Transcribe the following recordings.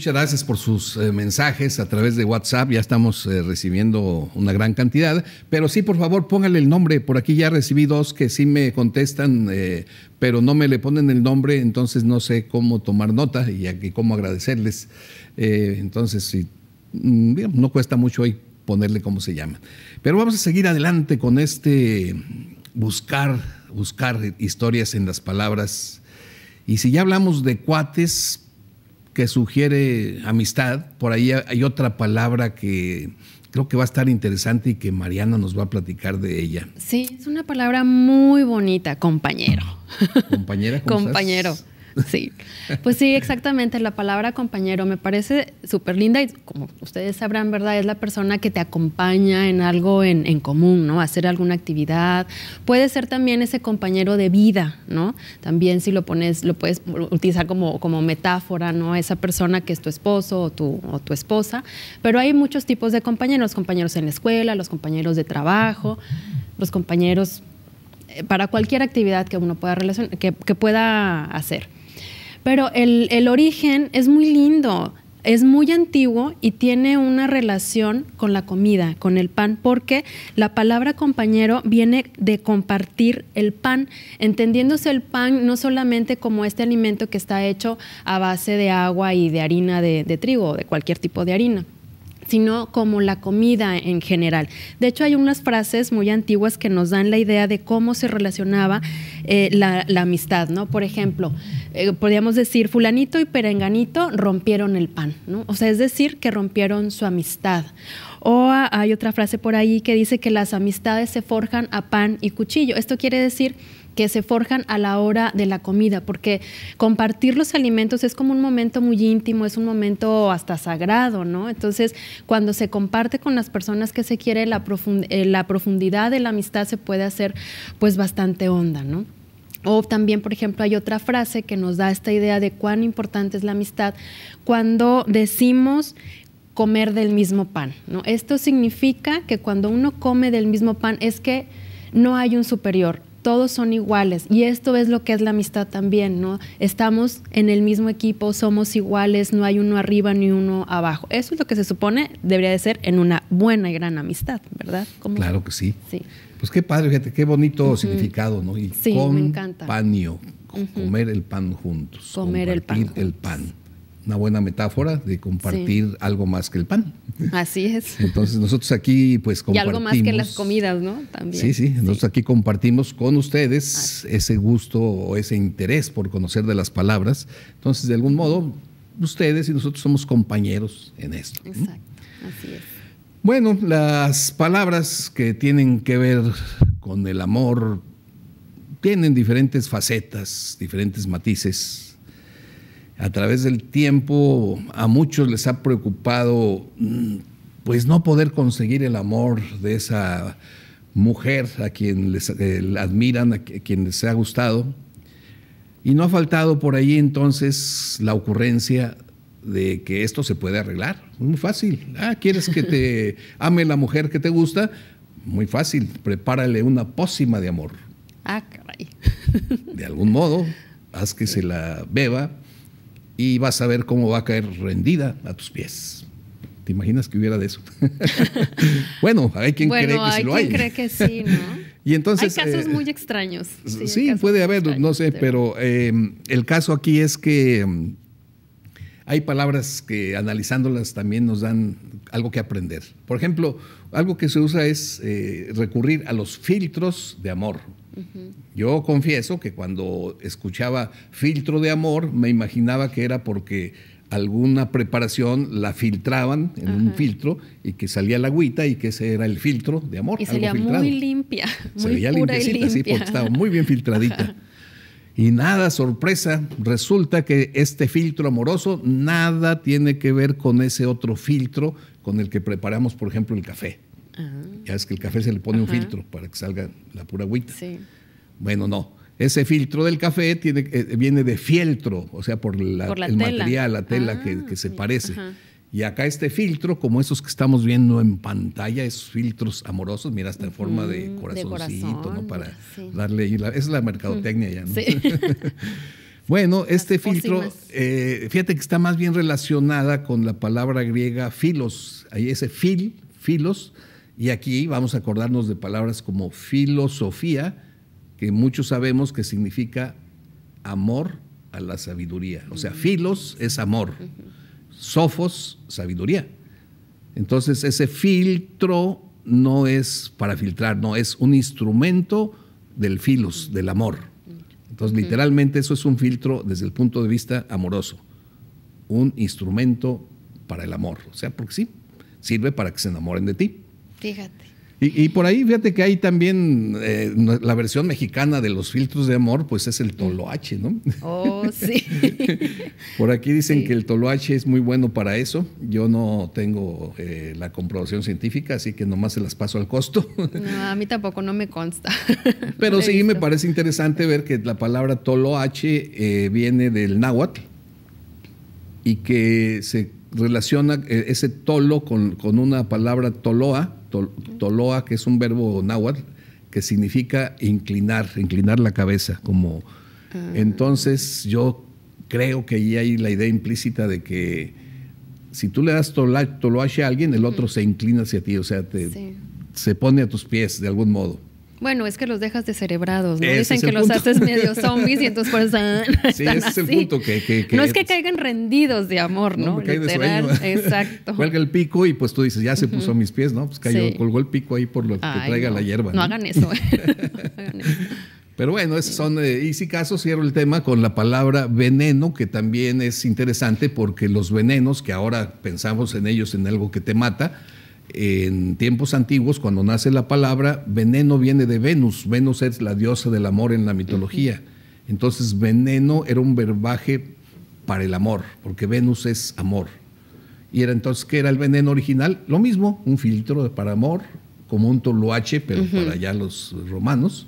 Muchas gracias por sus eh, mensajes a través de WhatsApp. Ya estamos eh, recibiendo una gran cantidad. Pero sí, por favor, póngale el nombre. Por aquí ya recibí dos que sí me contestan, eh, pero no me le ponen el nombre. Entonces no sé cómo tomar nota y aquí cómo agradecerles. entonces, sí, mm, no cuesta mucho hoy ponerle cómo se llama. Pero vamos a seguir adelante con este buscar, buscar historias en las palabras. Y si ya hablamos de cuates, que sugiere amistad. Por ahí hay otra palabra que creo que va a estar interesante y que Mariana nos va a platicar de ella. Sí, es una palabra muy bonita, compañero. Compañera, compañero. Sí, pues sí, exactamente. La palabra compañero me parece súper linda y como ustedes sabrán, ¿verdad? Es la persona que te acompaña en algo en, común, ¿no? Hacer alguna actividad. Puede ser también ese compañero de vida, ¿no? También si lo pones, lo puedes utilizar como, como metáfora, ¿no? Esa persona que es tu esposo o tu, o tu esposa. Pero hay muchos tipos de compañeros, compañeros en la escuela, los compañeros de trabajo, los compañeros eh, para cualquier actividad que uno pueda, relacion que, que pueda hacer. Pero el, el origen es muy lindo es muy antiguo y tiene una relación con la comida, con el pan, porque la palabra compañero viene de compartir el pan, entendiéndose el pan no solamente como este alimento que está hecho a base de agua y de harina de, de trigo, de cualquier tipo de harina, sino como la comida en general. De hecho, hay unas frases muy antiguas que nos dan la idea de cómo se relacionaba eh, la, amistad, ¿no? Por ejemplo, eh, podríamos decir, fulanito y perenganito rompieron el pan, ¿no? O sea, es decir, que rompieron su amistad. O hay otra frase por ahí que dice que las amistades se forjan a pan y cuchillo. Esto quiere decir que se forjan a la hora de la comida, porque compartir los alimentos es como un momento muy íntimo, es un momento hasta sagrado, ¿no? Entonces, cuando se comparte con las personas que se quiere, eh, la, profundidad de la amistad se puede hacer pues bastante honda, ¿no? O también, por ejemplo, hay otra frase que nos da esta idea de cuán importante es la amistad cuando decimos comer del mismo pan. ¿no? Esto significa que cuando uno come del mismo pan es que no hay un superior, todos son iguales. Y esto es lo que es la amistad también, ¿no? Estamos en el mismo equipo, somos iguales, no hay uno arriba ni uno abajo. Eso es lo que se supone debería de ser en una buena y gran amistad, ¿verdad? Claro que sí. sí. Pues qué padre, gente, qué bonito significado, ¿no? sí, me encanta. Panio, comer el pan juntos. Comer el pan una buena metáfora de compartir algo más que el pan. Así es. Entonces nosotros aquí pues compartimos. Y algo más que las comidas, ¿no? También. Sí, sí, nosotros aquí compartimos con ustedes ese gusto o ese interés por conocer de las palabras. Entonces, de algún modo, ustedes y nosotros somos compañeros en esto. Exacto, así es. Bueno, las palabras que tienen que ver con el amor tienen diferentes facetas, diferentes matices, a través del tiempo a muchos les ha preocupado mm, pues no poder conseguir el amor de esa mujer a quien les eh, admiran, a quien les ha gustado. Y no ha faltado por ahí entonces la ocurrencia de que esto se puede arreglar. Muy fácil. Ah, ¿quieres que te ame la mujer que te gusta? Muy fácil. Prepárale una pócima de amor. Ah, caray. De algún modo, haz que se la beba y vas a ver cómo va a caer rendida a tus pies. ¿Te imaginas que hubiera de eso? bueno, hay quien cree que sí lo hay. cree que sí, ¿no? y entonces, hay casos eh, muy extraños. Sí, puede haber, no sé, pero eh, el caso aquí es que mm, hay palabras que analizándolas también nos dan algo que aprender. Por ejemplo, algo que se usa es eh, recurrir a los filtros de amor. Yo confieso que cuando escuchaba filtro de amor, me imaginaba que era porque alguna preparación la filtraban en un filtro y que salía la agüita y que ese era el filtro de amor. Y sería muy limpia, muy pura y limpia. sí, porque estaba muy bien filtradita. Y nada, sorpresa, resulta que este filtro amoroso nada tiene que ver con ese otro filtro con el que preparamos, por ejemplo, el café. Ya es que el café se le pone un filtro para que salga la pura agüita. Bueno, no. Ese filtro del café tiene, eh, viene de fieltro, o sea, por, el material, la tela que, ah, se parece. Y acá este filtro, como esos que estamos viendo en pantalla, esos filtros amorosos, mira, hasta en forma de corazoncito, ¿no? Para darle es la mercadotecnia ya, ¿no? bueno, este filtro, eh, fíjate que está más bien relacionada con la palabra griega filos. Ahí ese fil, filos, y aquí vamos a acordarnos de palabras como filosofía, que muchos sabemos que significa amor a la sabiduría. O sea, filos es amor, sofos, sabiduría. Entonces, ese filtro no es para filtrar, no, es un instrumento del filos, del amor. Entonces, literalmente eso es un filtro desde el punto de vista amoroso, un instrumento para el amor. O sea, porque sí, sirve para que se enamoren de ti. Fíjate. Y, por ahí, fíjate que hay también eh, la versión mexicana de los filtros de amor, pues es el toloache, ¿no? Oh, sí. por aquí dicen que el toloache es muy bueno para eso. Yo no tengo eh, la comprobación científica, así que nomás se las paso al costo. no, a mí tampoco no me consta. Pero sí, me parece interesante ver que la palabra toloache eh, viene del náhuatl y que se relaciona eh, ese tolo con una palabra toloa toloa, que es un verbo náhuatl, que significa inclinar, inclinar la cabeza. Como, ah. Entonces yo creo que ahí hay la idea implícita de que si tú le das toloache a alguien, el otro se inclina hacia ti, o sea, te, se pone a tus pies de algún modo. Bueno, es que los dejas descerebrados, ¿no? Dicen que los haces medio zombies y entonces pues Sí, ese es el punto que, No es que caigan rendidos de amor, ¿no? Me Literal, de sueño. Exacto. Cuelga el pico y pues tú dices, ya se puso a mis pies, ¿no? Pues cayó, colgó el pico ahí por lo que traiga la hierba. ¿no? hagan eso. Pero bueno, esos son, eh, y si caso, cierro el tema con la palabra veneno, que también es interesante porque los venenos, que ahora pensamos en ellos en algo que te mata, en tiempos antiguos, cuando nace la palabra, veneno viene de Venus. Venus es la diosa del amor en la mitología. Entonces, veneno era un verbaje para el amor, porque Venus es amor. Y era entonces, ¿qué era el veneno original? Lo mismo, un filtro para amor, como un toluache, pero para allá los romanos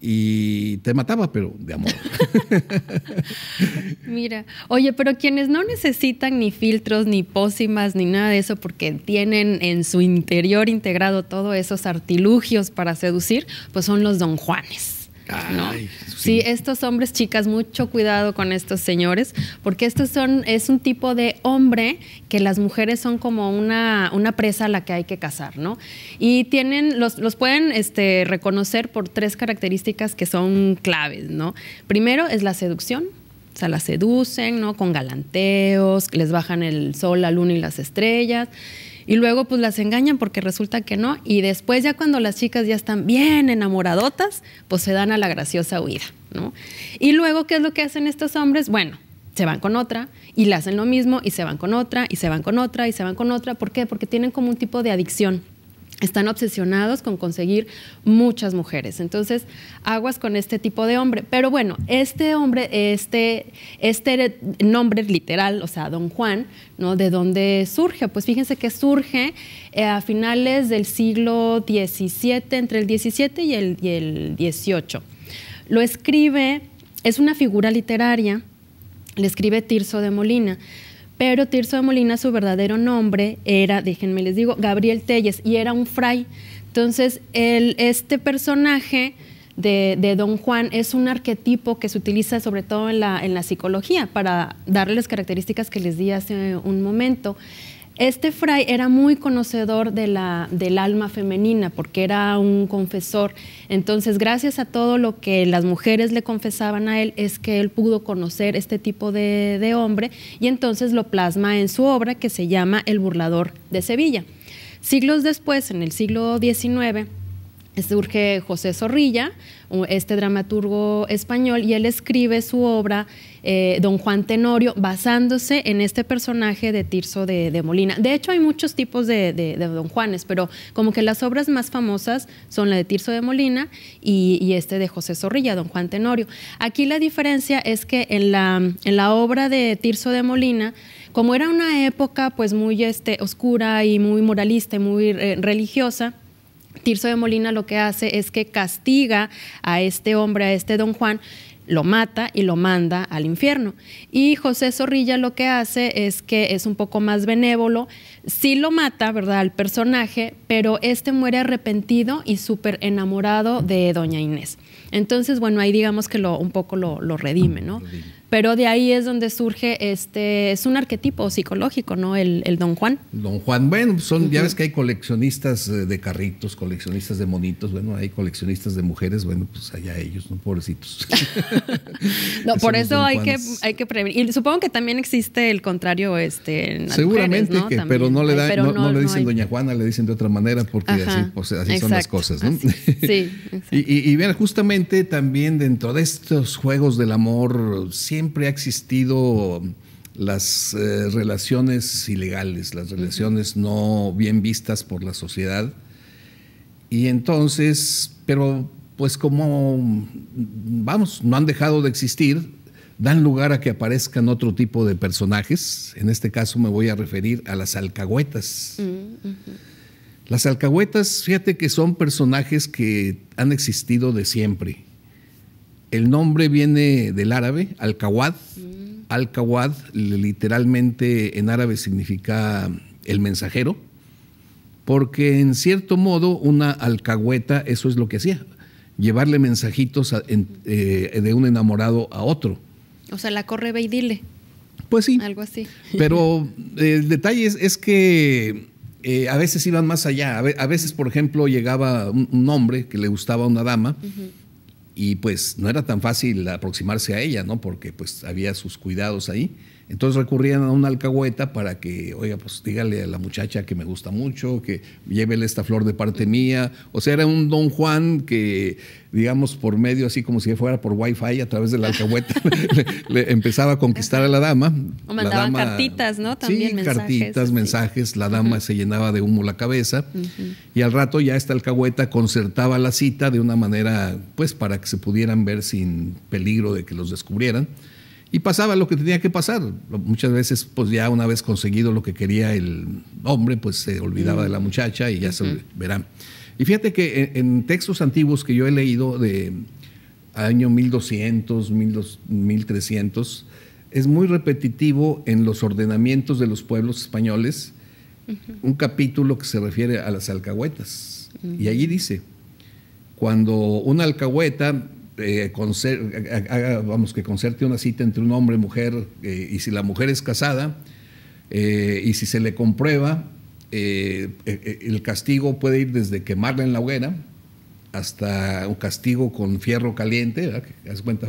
y te mataba, pero de amor. Mira, oye, pero quienes no necesitan ni filtros, ni pócimas, ni nada de eso, porque tienen en su interior integrado todos esos artilugios para seducir, pues son los don Juanes sí. estos hombres, chicas, mucho cuidado con estos señores, porque estos son, es un tipo de hombre que las mujeres son como una, presa a la que hay que cazar, ¿no? Y tienen, los, pueden este, reconocer por tres características que son claves, ¿no? Primero es la seducción, o sea, las seducen, ¿no? Con galanteos, les bajan el sol, la luna y las estrellas. Y luego pues las engañan porque resulta que no. Y después ya cuando las chicas ya están bien enamoradotas, pues se dan a la graciosa huida, ¿no? Y luego, ¿qué es lo que hacen estos hombres? Bueno, se van con otra y le hacen lo mismo y se van con otra y se van con otra y se van con otra. ¿Por qué? Porque tienen como un tipo de adicción están obsesionados con conseguir muchas mujeres. Entonces, aguas con este tipo de hombre. Pero bueno, este hombre, este, este er, nombre literal, o sea, don Juan, ¿no? ¿De dónde surge? Pues fíjense que surge eh, a finales del siglo XVII, entre el XVII y el, y el XVIII. Lo escribe, es una figura literaria, le escribe Tirso de Molina pero Tirso de Molina, su verdadero nombre era, déjenme les digo, Gabriel Telles, y era un fray. Entonces, este personaje de, Don Juan es un arquetipo que se utiliza sobre todo en la, en la psicología para darle las características que les di hace un momento. Este fray era muy conocedor del alma femenina porque era un confesor. Entonces, gracias a todo lo que las mujeres le confesaban a él, es que él pudo conocer este tipo de, de hombre y entonces lo plasma en su obra que se llama El burlador de Sevilla. Siglos después, en el siglo XIX, surge José Zorrilla, este dramaturgo español, y él escribe su obra eh, Don Juan Tenorio basándose en este personaje de Tirso de, Molina. De hecho, hay muchos tipos de, Don Juanes, pero como que las obras más famosas son la de Tirso de Molina y, este de José Zorrilla, Don Juan Tenorio. Aquí la diferencia es que en la, obra de Tirso de Molina, como era una época pues muy este, oscura y muy moralista y muy eh, religiosa, Tirso de Molina lo que hace es que castiga a este hombre, a este don Juan, lo mata y lo manda al infierno. Y José Zorrilla lo que hace es que es un poco más benévolo, sí lo mata, ¿verdad?, al personaje, pero este muere arrepentido y súper enamorado de doña Inés. Entonces, bueno, ahí digamos que lo, un poco lo, redime, ¿no? Pero de ahí es donde surge este, es un arquetipo psicológico, ¿no? El, Don Juan. Don Juan, bueno, pues son, ya ves que hay coleccionistas eh, de carritos, coleccionistas de monitos, bueno, hay coleccionistas de mujeres, bueno, pues allá ellos, ¿no? Pobrecitos. no, por eso hay que, hay que prevenir. Y supongo que también existe el contrario, este, en Seguramente que, pero no le da, no, le dicen Doña Juana, le dicen de otra manera, porque pues, así, son las cosas, ¿no? Sí. y, y, y bien, justamente también dentro de estos juegos del amor, siempre siempre ha existido las eh, relaciones ilegales, las relaciones no bien vistas por la sociedad. Y entonces, pero pues como, vamos, no han dejado de existir, dan lugar a que aparezcan otro tipo de personajes. En este caso me voy a referir a las alcahuetas. Mm, las alcahuetas, fíjate que son personajes que han existido de siempre. El nombre viene del árabe, Al-Kawad. Mm. Al-Kawad literalmente en árabe significa el mensajero, porque en cierto modo una alcahueta eso es lo que hacía, llevarle mensajitos eh, de un enamorado a otro. O sea, la corre, ve y dile. Pues sí. Algo así. Pero el detalle es, que eh, a veces iban más allá. A, veces, por ejemplo, llegaba un, hombre que le gustaba a una dama y pues no era tan fácil aproximarse a ella, ¿no? Porque pues había sus cuidados ahí. Entonces recurrían a una alcahueta para que, oiga, pues dígale a la muchacha que me gusta mucho, que llévele esta flor de parte mía. O sea, era un don Juan que, digamos, por medio, así como si fuera por wifi a través de la alcahueta, le, empezaba a conquistar a la dama. O mandaban cartitas, ¿no? También sí, cartitas, mensajes. La dama se llenaba de humo la cabeza. Y al rato ya esta alcahueta concertaba la cita de una manera, pues, para que se pudieran ver sin peligro de que los descubrieran. Y pasaba lo que tenía que pasar. Muchas veces, pues ya una vez conseguido lo que quería el hombre, pues se olvidaba de la muchacha y ya se verá Y fíjate que en, textos antiguos que yo he leído de año 1200, 1300, es muy repetitivo en los ordenamientos de los pueblos españoles un capítulo que se refiere a las alcahuetas. Y allí dice, cuando una alcahueta eh, haga, vamos, que concerte una cita entre un hombre y mujer, eh, y si la mujer es casada, eh, y si se le comprueba, el castigo puede ir desde quemarla en la hoguera hasta un castigo con fierro caliente, que, haz cuenta,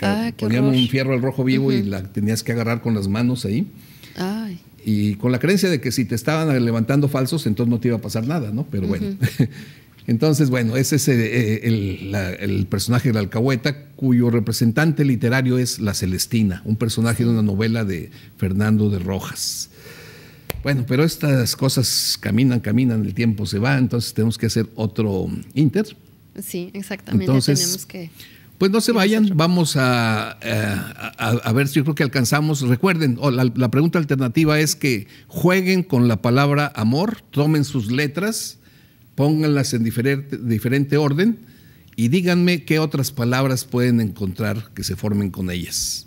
ah, ponían un fierro al rojo vivo y la tenías que agarrar con las manos ahí. Y con la creencia de que si te estaban levantando falsos, entonces no te iba a pasar nada, ¿no? Pero bueno. Entonces, bueno, ese es eh, el, personaje de la alcahueta, cuyo representante literario es La Celestina, un personaje de una novela de Fernando de Rojas. Bueno, pero estas cosas caminan, caminan, el tiempo se va, entonces tenemos que hacer otro Inter. Sí, exactamente. tenemos que. Pues no se vayan, vamos eh, a, ver si creo que alcanzamos. Recuerden, la pregunta alternativa es que jueguen con la palabra amor, tomen sus letras pónganlas en diferente, orden y díganme qué otras palabras pueden encontrar que se formen con ellas.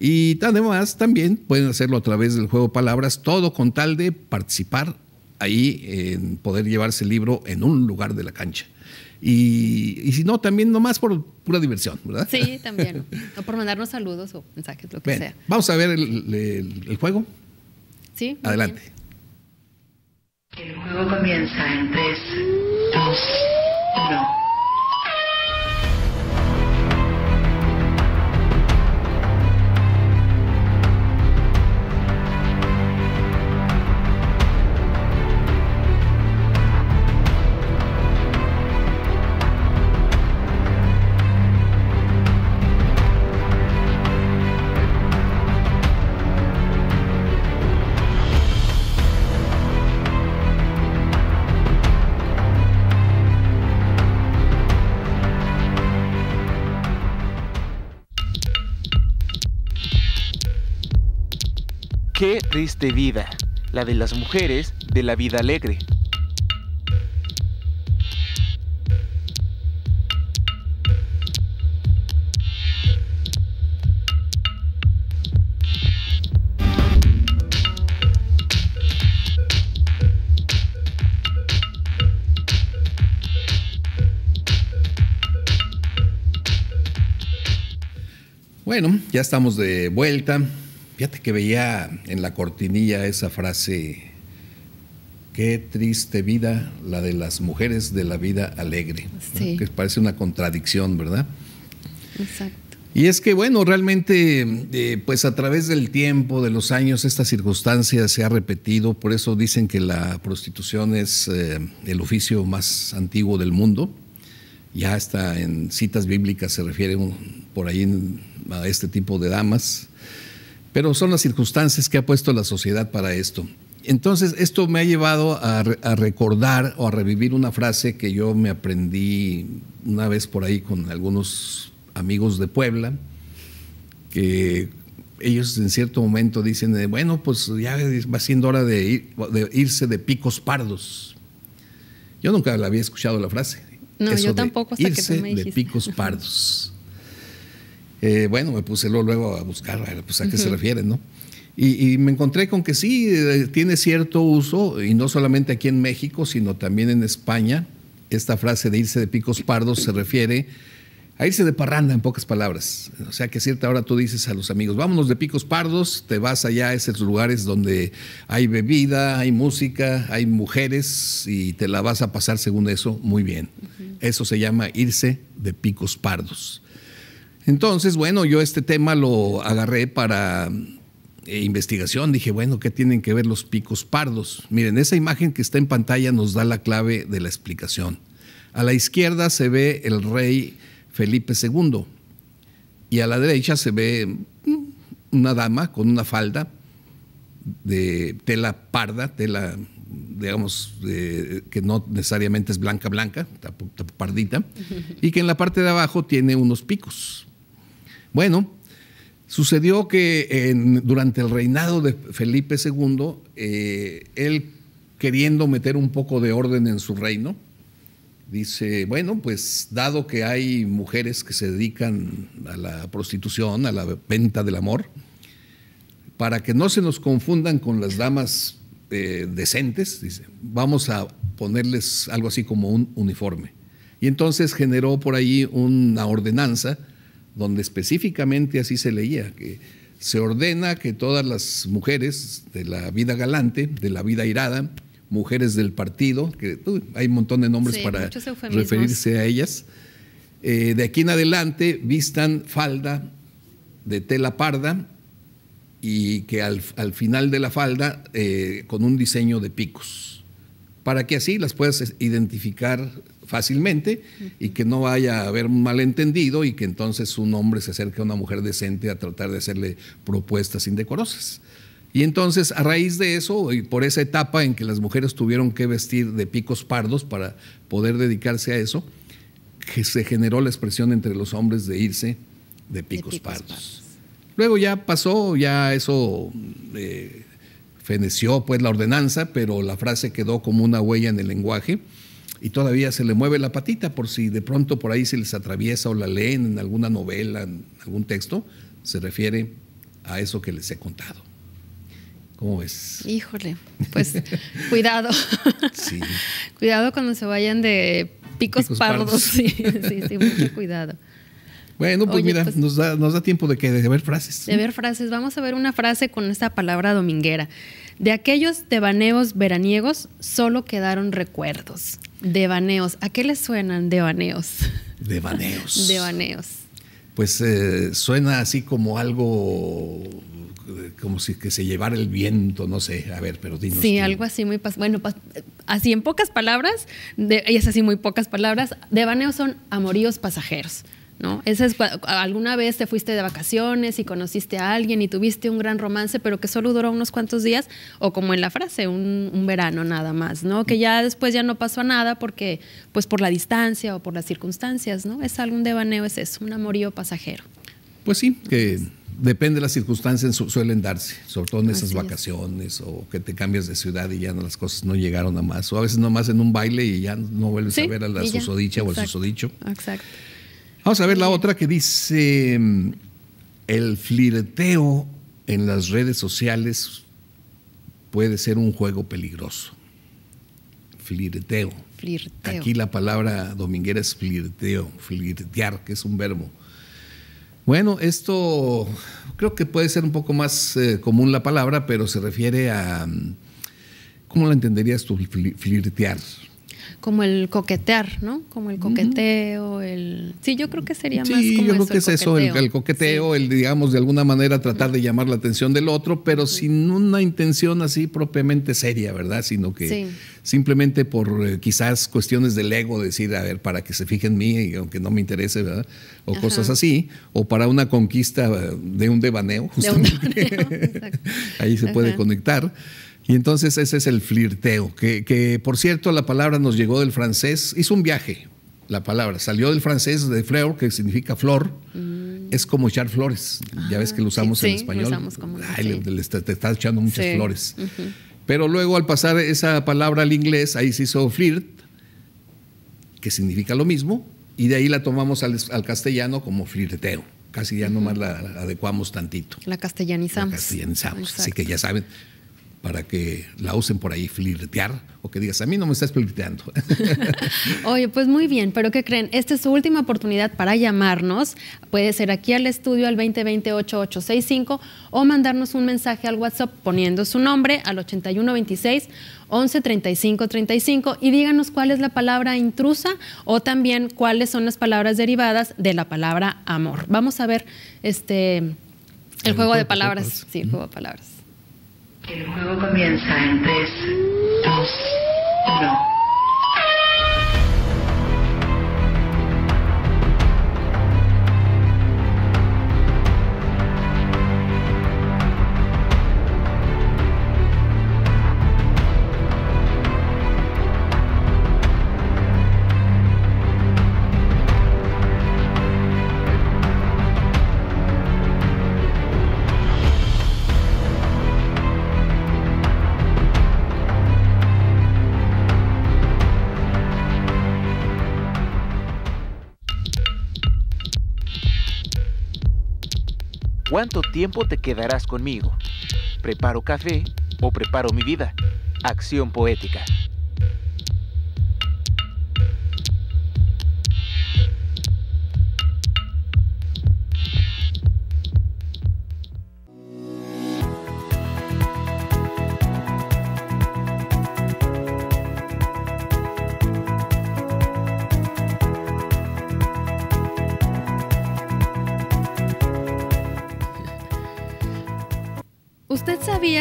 Y además también pueden hacerlo a través del juego palabras, todo con tal de participar ahí en poder llevarse el libro en un lugar de la cancha. Y, si no, también nomás por pura diversión, ¿verdad? Sí, también. o por mandarnos saludos o mensajes, lo que sea. Vamos a ver el, juego. Sí. Adelante. El juego comienza en 3, 2, 1. Qué triste vida, la de las mujeres de la vida alegre. Bueno, ya estamos de vuelta. Fíjate que veía en la cortinilla esa frase, qué triste vida la de las mujeres de la vida alegre, que parece una contradicción, ¿verdad? Exacto. Y es que, bueno, realmente, eh, pues a través del tiempo, de los años, esta circunstancia se ha repetido, por eso dicen que la prostitución es eh, el oficio más antiguo del mundo. Ya está en citas bíblicas se refiere por ahí a este tipo de damas. Pero son las circunstancias que ha puesto la sociedad para esto. Entonces, esto me ha llevado a, recordar o a revivir una frase que yo me aprendí una vez por ahí con algunos amigos de Puebla, que ellos en cierto momento dicen, bueno, pues ya va siendo hora de, irse de picos pardos. Yo nunca la había escuchado la frase. No, yo tampoco. Hasta que tú me dijiste. de picos pardos. Eh, bueno, me puse luego a buscar a pues, qué se refiere. ¿no? Y, me encontré con que sí, eh, tiene cierto uso, y no solamente aquí en México, sino también en España. Esta frase de irse de picos pardos se refiere a irse de parranda, en pocas palabras. O sea que a cierta hora tú dices a los amigos, vámonos de picos pardos, te vas allá a esos lugares donde hay bebida, hay música, hay mujeres, y te la vas a pasar según eso muy bien. Eso se llama irse de picos pardos. Entonces, bueno, yo este tema lo agarré para eh, investigación, dije, bueno, ¿qué tienen que ver los picos pardos? Miren, esa imagen que está en pantalla nos da la clave de la explicación. A la izquierda se ve el rey Felipe II y a la derecha se ve mm, una dama con una falda de tela parda, tela, digamos, que no necesariamente es blanca, blanca, pardita, y que en la parte de abajo tiene unos picos. Bueno, sucedió que durante el reinado de Felipe II, eh, él queriendo meter un poco de orden en su reino, dice, bueno, pues dado que hay mujeres que se dedican a la prostitución, a la venta del amor, para que no se nos confundan con las damas eh, decentes, dice, vamos a ponerles algo así como un uniforme. Y entonces generó por ahí una ordenanza donde específicamente así se leía, que se ordena que todas las mujeres de la vida galante, de la vida irada, mujeres del partido, que uh, hay un montón de nombres para referirse a ellas, eh, de aquí en adelante vistan falda de tela parda y que al, final de la falda eh, con un diseño de picos, para que así las puedas identificar fácilmente y que no vaya a haber malentendido y que entonces un hombre se acerque a una mujer decente a tratar de hacerle propuestas indecorosas. Y entonces, a raíz de eso, y por esa etapa en que las mujeres tuvieron que vestir de picos pardos para poder dedicarse a eso, que se generó la expresión entre los hombres de irse de picos, pardos. Luego ya pasó, ya eso eh, feneció pues la ordenanza, pero la frase quedó como una huella en el lenguaje y todavía se le mueve la patita por si de pronto por ahí se les atraviesa o la leen en alguna novela, en algún texto, se refiere a eso que les he contado. ¿Cómo ves? Híjole, pues cuidado. cuidado cuando se vayan de picos, pardos. Sí, sí, mucho cuidado. Bueno, pues mira, pues nos, da, nos, da, tiempo de que de ver frases. De ver frases. Vamos a ver una frase con esta palabra dominguera. De aquellos devaneos veraniegos solo quedaron recuerdos. Devaneos. ¿A qué les suenan devaneos? De devaneos. Pues eh, suena así como algo como si que se llevara el viento, no sé, a ver, pero dinos. Sí, algo así muy, bueno, así en pocas palabras, de, y es así muy pocas palabras, devaneos son amoríos pasajeros. ¿no? es alguna vez te fuiste de vacaciones y conociste a alguien y tuviste un gran romance, pero que solo duró unos cuantos días, o como en la frase, un, verano nada más, ¿no? Que ya después ya no pasó a nada porque, pues por la distancia o por las circunstancias, ¿no? Es algún devaneo, es eso, un amorío pasajero. Pues sí, que depende de las circunstancias, suelen darse, sobre todo en esas vacaciones o que te cambias de ciudad y ya no, las cosas no llegaron a más, o a veces nomás en un baile y ya no vuelves a ver a la susodicha o al susodicho. Exacto. Vamos a ver la otra que dice mm, el flirteo en las redes sociales puede ser un juego peligroso. Flirteo. Aquí la palabra dominguera es flirteo, flirtear, que es un verbo. Bueno, esto creo que puede ser un poco más eh, común la palabra, pero se refiere a... Mm, ¿Cómo la entenderías tú, flirtear? como el coquetear, ¿no? Como el coqueteo, el... Sí, yo creo que sería más... Sí, yo creo que es eso, el, coqueteo, el, digamos, de alguna manera tratar de llamar la atención del otro, pero sin una intención así propiamente seria, ¿verdad? Sino que simplemente por eh, quizás cuestiones del ego, decir, a ver, para que se fijen en mí, aunque no me interese, ¿verdad? O cosas así, o para una conquista eh, de un devaneo, justamente. Ahí se puede conectar. Y entonces ese es el flirteo, que, por cierto la palabra nos llegó del francés, hizo un viaje, la palabra. Salió del francés de fleur, que significa flor. Mm. Es como echar flores. ya ves que lo ah, usamos en español. está, echando muchas flores. Pero luego al pasar esa palabra al inglés, ahí se hizo flirt, que significa lo mismo, y de ahí la tomamos al, castellano como flirteo. Casi ya nomás la, adecuamos tantito. La castellanizamos. La castellanizamos. Así que ya saben, para que la usen por ahí flirtear o que digas, a mí no me estás flirteando. Oye, pues muy bien, pero ¿qué creen? Esta es su última oportunidad para llamarnos. Puede ser aquí al estudio al 2020-8865 o mandarnos un mensaje al WhatsApp poniendo su nombre al 8126. 11 y díganos cuál es la palabra intrusa o también cuáles son las palabras derivadas de la palabra amor. Vamos a ver este el, juego de palabras. Sí, el juego de palabras. El juego comienza en 3, 2, 1. ¿Cuánto tiempo te quedarás conmigo? ¿Preparo café o preparo mi vida? Acción poética.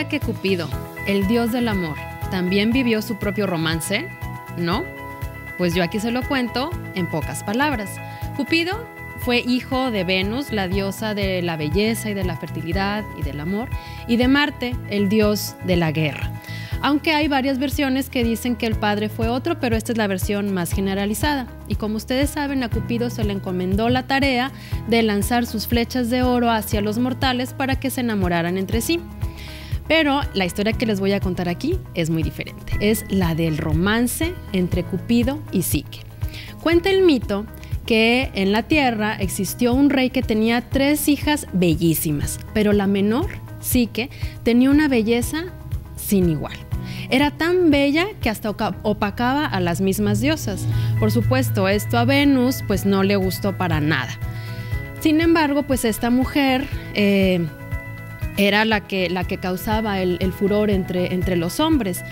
que Cupido, el dios del amor, también vivió su propio romance? ¿No? Pues yo aquí se lo cuento en pocas palabras. Cupido fue hijo de Venus, la diosa de la belleza y de la fertilidad y del amor, y de Marte, el dios de la guerra. Aunque hay varias versiones que dicen que el padre fue otro, pero esta es la versión más generalizada. Y como ustedes saben, a Cupido se le encomendó la tarea de lanzar sus flechas de oro hacia los mortales para que se enamoraran entre sí. Pero la historia que les voy a contar aquí es muy diferente. Es la del romance entre Cupido y Psique. Cuenta el mito que en la tierra existió un rey que tenía tres hijas bellísimas, pero la menor, Psique, tenía una belleza sin igual. Era tan bella que hasta opacaba a las mismas diosas. Por supuesto, esto a Venus pues no le gustó para nada. Sin embargo, pues esta mujer eh, era la que, la que causaba el, furor entre, entre los hombres.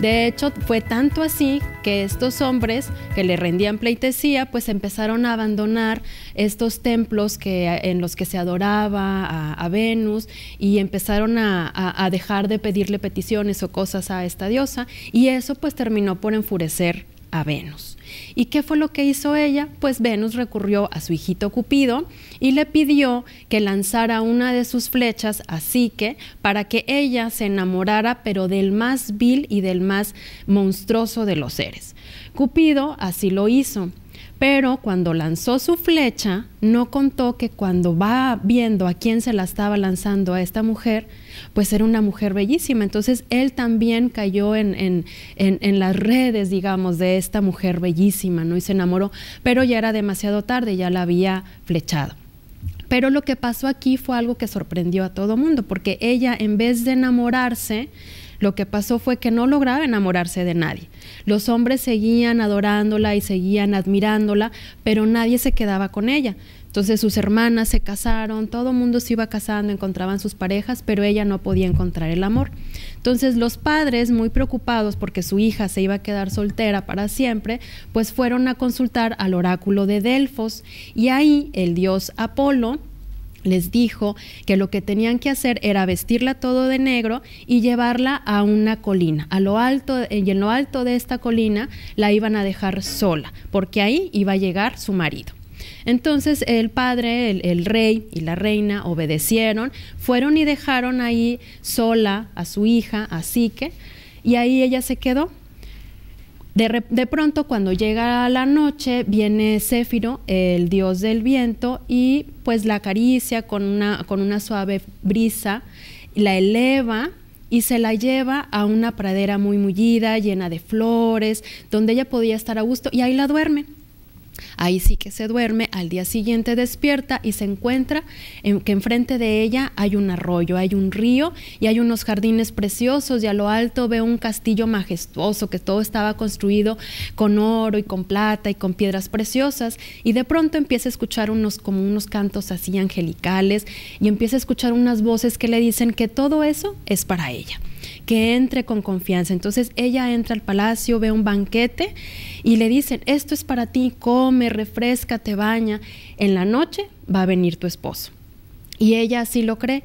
De hecho, fue tanto así que estos hombres que le rendían pleitesía, pues empezaron a abandonar estos templos que, en los que se adoraba a, Venus y empezaron a, dejar de pedirle peticiones o cosas a esta diosa y eso pues terminó por enfurecer a Venus. ¿Y qué fue lo que hizo ella? Pues Venus recurrió a su hijito Cupido y le pidió que lanzara una de sus flechas a Psique para que ella se enamorara, pero del más vil y del más monstruoso de los seres. Cupido así lo hizo pero cuando lanzó su flecha, no contó que cuando va viendo a quién se la estaba lanzando a esta mujer, pues era una mujer bellísima. Entonces él también cayó en, las redes, digamos, de esta mujer bellísima, ¿no? Y se enamoró, pero ya era demasiado tarde, ya la había flechado. Pero lo que pasó aquí fue algo que sorprendió a todo mundo, porque ella en vez de enamorarse, lo que pasó fue que no lograba enamorarse de nadie. Los hombres seguían adorándola y seguían admirándola, pero nadie se quedaba con ella. Entonces sus hermanas se casaron, todo el mundo se iba casando, encontraban sus parejas, pero ella no podía encontrar el amor. Entonces los padres, muy preocupados porque su hija se iba a quedar soltera para siempre, pues fueron a consultar al oráculo de Delfos y ahí el dios Apolo les dijo que lo que tenían que hacer era vestirla todo de negro y llevarla a una colina. A lo alto eh, y en lo alto de esta colina la iban a dejar sola, porque ahí iba a llegar su marido. Entonces el padre, el, el, rey y la reina obedecieron, fueron y dejaron ahí sola a su hija, a Sique, y ahí ella se quedó de, pronto, cuando llega la noche, viene Céfiro, el dios del viento, y pues la acaricia con una, con una suave brisa, la eleva y se la lleva a una pradera muy mullida, llena de flores, donde ella podía estar a gusto, y ahí la duerme. Ahí sí que se duerme, al día siguiente despierta y se encuentra que enfrente de ella hay un arroyo, hay un río y hay unos jardines preciosos y a lo alto ve un castillo majestuoso que todo estaba construido con oro y con plata y con piedras preciosas y de pronto empieza a escuchar unos como unos cantos así angelicales y empieza a escuchar unas voces que le dicen que todo eso es para ella que entre con confianza. Entonces ella entra al palacio, ve un banquete y le dicen, esto es para ti, come, refresca, te baña. En la noche va a venir tu esposo. Y ella así lo cree.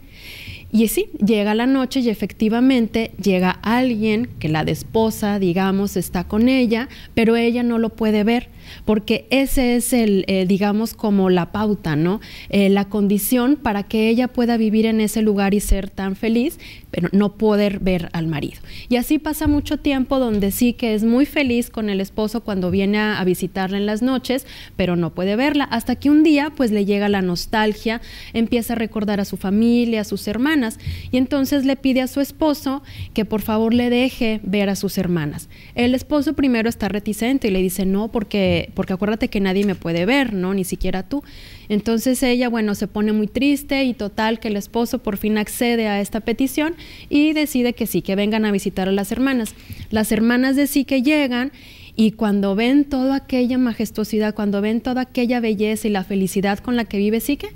Y sí, llega la noche y efectivamente llega alguien que la esposa, digamos, está con ella, pero ella no lo puede ver porque ese es el, eh, digamos, como la pauta, ¿no? Eh, la condición para que ella pueda vivir en ese lugar y ser tan feliz, pero no poder ver al marido. Y así pasa mucho tiempo donde sí que es muy feliz con el esposo cuando viene a, a visitarla en las noches, pero no puede verla, hasta que un día pues le llega la nostalgia, empieza a recordar a su familia, a sus hermanas, y entonces le pide a su esposo que por favor le deje ver a sus hermanas. El esposo primero está reticente y le dice no porque porque acuérdate que nadie me puede ver, ¿no? Ni siquiera tú. Entonces ella, bueno, se pone muy triste y total que el esposo por fin accede a esta petición y decide que sí, que vengan a visitar a las hermanas. Las hermanas de sí que llegan y cuando ven toda aquella majestuosidad, cuando ven toda aquella belleza y la felicidad con la que vive Sique,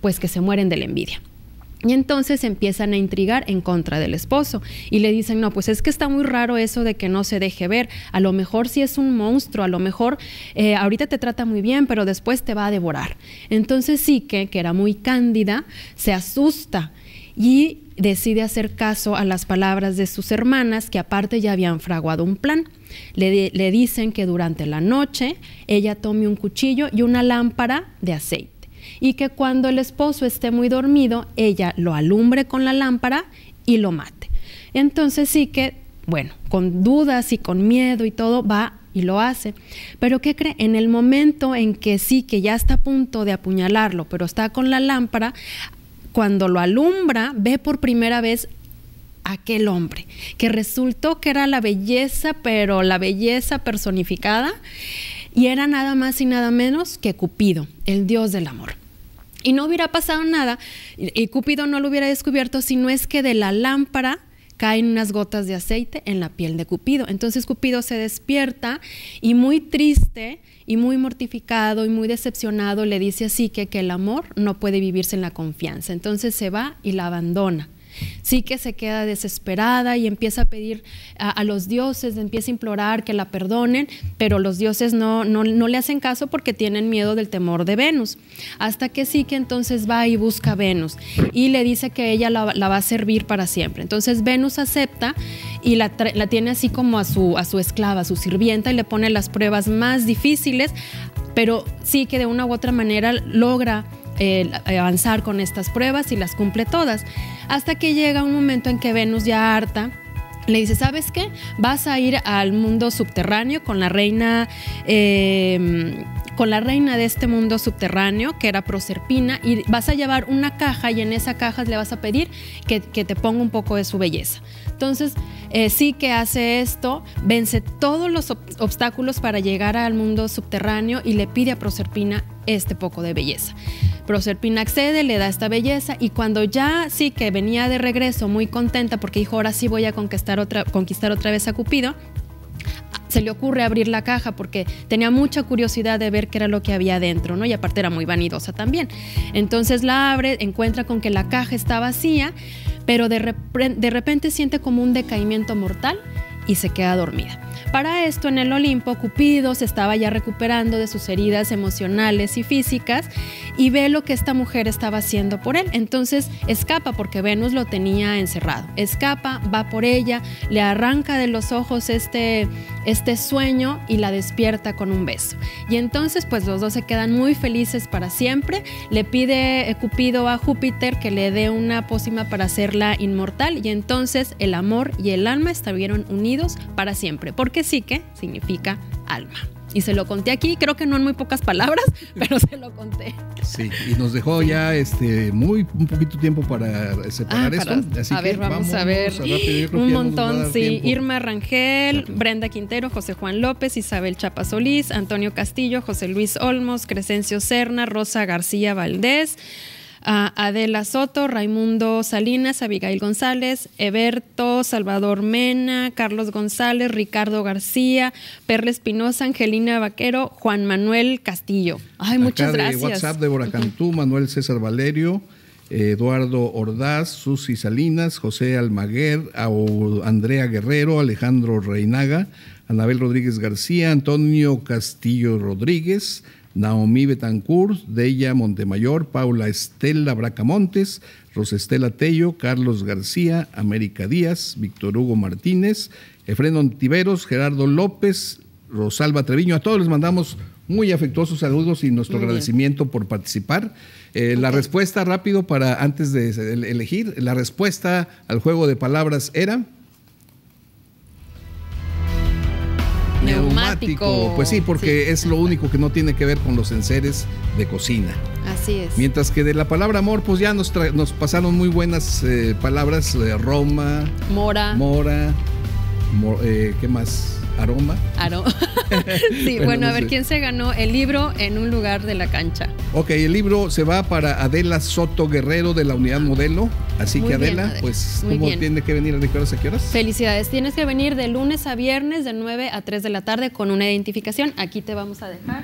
pues que se mueren de la envidia. Y entonces empiezan a intrigar en contra del esposo y le dicen, no, pues es que está muy raro eso de que no se deje ver, a lo mejor si es un monstruo, a lo mejor eh, ahorita te trata muy bien, pero después te va a devorar. Entonces Sique, que era muy cándida, se asusta y decide hacer caso a las palabras de sus hermanas, que aparte ya habían fraguado un plan. le dicen que durante la noche ella tome un cuchillo y una lámpara de aceite y que cuando el esposo esté muy dormido, ella lo alumbre con la lámpara y lo mate. Entonces sí que, bueno, con dudas y con miedo y todo, va y lo hace. Pero ¿qué cree? En el momento en que sí, que ya está a punto de apuñalarlo, pero está con la lámpara, cuando lo alumbra, ve por primera vez aquel hombre, que resultó que era la belleza, pero la belleza personificada, y era nada más y nada menos que Cupido, el dios del amor. Y no hubiera pasado nada, y Cupido no lo hubiera descubierto, si no es que de la lámpara caen unas gotas de aceite en la piel de Cupido. Entonces Cupido se despierta y muy triste y muy mortificado y muy decepcionado le dice así que que el amor no puede vivirse en la confianza. Entonces se va y la abandona sí que se queda desesperada y empieza a pedir a, los dioses, empieza a implorar que la perdonen, pero los dioses no, no, le hacen caso porque tienen miedo del temor de Venus. Hasta que sí que entonces va y busca a Venus y le dice que ella la, va a servir para siempre. Entonces Venus acepta y la, la tiene así como a su, a su esclava, a su sirvienta y le pone las pruebas más difíciles, pero sí que de una u otra manera logra eh, avanzar con estas pruebas y las cumple todas. Hasta que llega un momento en que Venus ya harta le dice, ¿sabes qué? Vas a ir al mundo subterráneo con la reina em, con la reina de este mundo subterráneo, que era Proserpina, y vas a llevar una caja y en esa caja le vas a pedir que, te ponga un poco de su belleza. Entonces, eh, sí que hace esto, vence todos los obstáculos para llegar al mundo subterráneo y le pide a Proserpina este poco de belleza. Proserpina accede, le da esta belleza y cuando ya sí que venía de regreso muy contenta porque dijo, ahora sí voy a conquistar otra, conquistar otra vez a Cupido, se le ocurre abrir la caja porque tenía mucha curiosidad de ver qué era lo que había dentro, ¿no? Y aparte era muy vanidosa también. Entonces la abre, encuentra con que la caja está vacía, pero de, de repente siente como un decaimiento mortal y se queda dormida. Para esto, en el Olimpo, Cupido se estaba ya recuperando de sus heridas emocionales y físicas y ve lo que esta mujer estaba haciendo por él. Entonces escapa porque Venus lo tenía encerrado. Escapa, va por ella, le arranca de los ojos este este sueño y la despierta con un beso. Y entonces pues los dos se quedan muy felices para siempre. Le pide Cupido a Júpiter que le dé una pócima para hacerla inmortal y entonces el amor y el alma estuvieron unidos para siempre, porque sí que significa alma. Y se lo conté aquí, creo que no en muy pocas palabras, pero se lo conté. Sí, y nos dejó ya este muy un poquito tiempo para separar ah, esto. a ver, vamos a ver. un montón, sí. Irma Rangel, Brenda Quintero, José Juan López, Isabel Chapa Solís, Antonio Castillo, José Luis Olmos, Crescencio Serna Rosa García Valdés. Adela Soto, Raimundo Salinas, Abigail González, Eberto, Salvador Mena, Carlos González, Ricardo García, Perla Espinosa, Angelina Vaquero, Juan Manuel Castillo. Ay, muchas gracias. WhatsApp de Boracantú, Manuel César Valerio. Eduardo Ordaz, Susi Salinas, José Almaguer, Andrea Guerrero, Alejandro Reinaga, Anabel Rodríguez García, Antonio Castillo Rodríguez, Naomi Betancourt, Deya Montemayor, Paula Estela Bracamontes, Rosestela Tello, Carlos García, América Díaz, Víctor Hugo Martínez, Efrén Ontiveros, Gerardo López, Rosalba Treviño. A todos les mandamos muy afectuosos saludos y nuestro agradecimiento por participar. Eh, la respuesta rápido para antes de elegir, la respuesta al juego de palabras era... Pues sí, porque es lo único que no tiene que ver con los enseres de cocina. Así es. Mientras que de la palabra amor, pues ya nos, pasaron muy buenas eh, palabras, eh, Roma, Mora, Mora, eh, ¿qué más? aroma. Aroma. sí, bueno, a ver quién se ganó el libro en un lugar de la cancha. Ok, el libro se va para Adela Soto Guerrero de la unidad modelo. Así que Adela, pues, ¿cómo tiene que venir? qué horas a qué horas? Felicidades. Tienes que venir de lunes a viernes de 9 a 3 de la tarde con una identificación. Aquí te vamos a dejar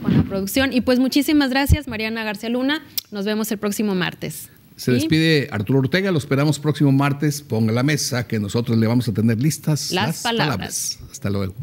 con la producción. Y pues muchísimas gracias, Mariana García Luna. Nos vemos el próximo martes. Se despide Arturo Ortega, lo esperamos próximo martes. Ponga la mesa que nosotros le vamos a tener listas las, palabras. Hasta luego.